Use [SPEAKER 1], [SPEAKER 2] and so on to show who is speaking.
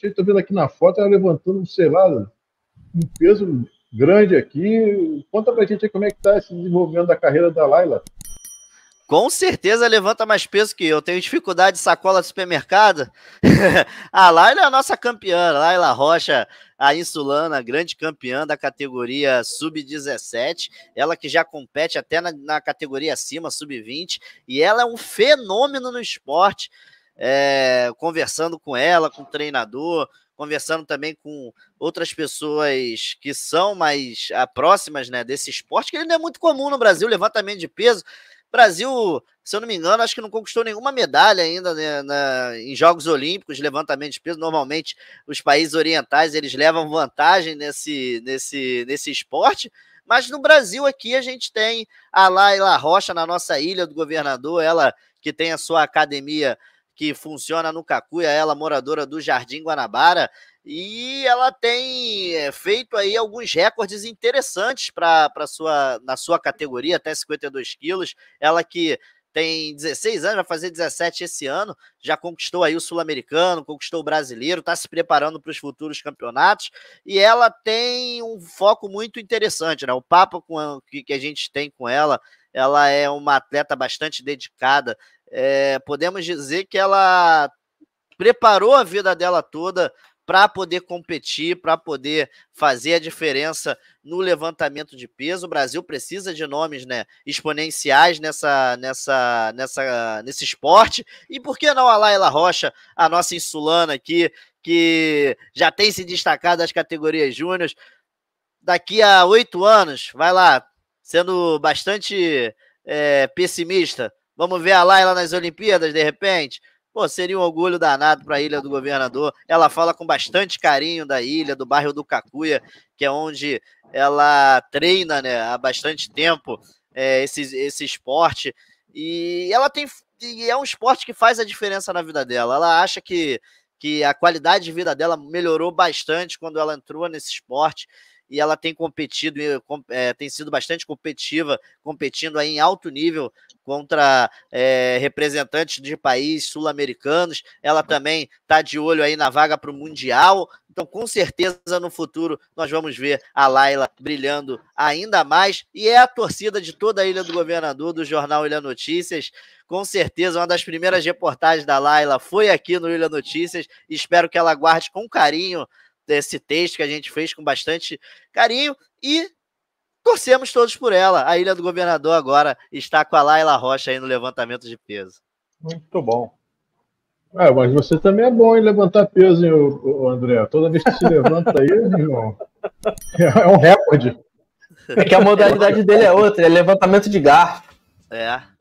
[SPEAKER 1] gente, tô vendo aqui na foto, ela levantando, sei lá, um peso grande aqui. Conta pra gente aí como é que tá esse desenvolvimento da carreira da Laila. Com certeza levanta mais peso que eu. Tenho dificuldade de sacola de supermercado. a Laila é a nossa campeã. Laila Rocha, a insulana, grande campeã da categoria sub-17. Ela que já compete até na, na categoria acima, sub-20. E ela é um fenômeno no esporte é, conversando com ela, com o treinador, conversando também com outras pessoas que são mais ah, próximas né, desse esporte, que ele não é muito comum no Brasil, levantamento de peso. Brasil, se eu não me engano, acho que não conquistou nenhuma medalha ainda né, na, em Jogos Olímpicos, levantamento de peso. Normalmente, os países orientais eles levam vantagem nesse, nesse, nesse esporte. Mas no Brasil aqui a gente tem a Laila Rocha na nossa ilha do governador, ela que tem a sua academia que funciona no Cacuia, é ela moradora do Jardim Guanabara, e ela tem eh, feito aí alguns recordes interessantes para sua na sua categoria até 52 quilos. Ela que tem 16 anos, vai fazer 17 esse ano, já conquistou aí o sul-americano, conquistou o brasileiro, está se preparando para os futuros campeonatos e ela tem um foco muito interessante, né? O papo com a, que, que a gente tem com ela, ela é uma atleta bastante dedicada, é, podemos dizer que ela preparou a vida dela toda para poder competir, para poder fazer a diferença no levantamento de peso. O Brasil precisa de nomes né, exponenciais nessa, nessa, nessa, nesse esporte. E por que não a Laila Rocha, a nossa insulana aqui, que já tem se destacado das categorias júnior? Daqui a oito anos, vai lá, sendo bastante é, pessimista, Vamos ver a Laila nas Olimpíadas, de repente? Pô, seria um orgulho danado para a Ilha do Governador. Ela fala com bastante carinho da ilha, do bairro do Cacuia, que é onde ela treina né, há bastante tempo é, esse, esse esporte. E ela tem. E é um esporte que faz a diferença na vida dela. Ela acha que, que a qualidade de vida dela melhorou bastante quando ela entrou nesse esporte e ela tem competido, é, tem sido bastante competitiva, competindo aí em alto nível contra é, representantes de países sul-americanos. Ela também está de olho aí na vaga para o Mundial. Então, com certeza, no futuro, nós vamos ver a Laila brilhando ainda mais. E é a torcida de toda a Ilha do Governador, do jornal Ilha Notícias. Com certeza, uma das primeiras reportagens da Laila foi aqui no Ilha Notícias. Espero que ela guarde com carinho desse texto que a gente fez com bastante carinho e torcemos todos por ela. A Ilha do Governador agora está com a Laila Rocha aí no levantamento de peso. Muito bom. Ah, mas você também é bom em levantar peso, hein, André? Toda vez que se levanta aí, irmão, é um recorde. É que a modalidade dele é outra, é levantamento de garfo. É.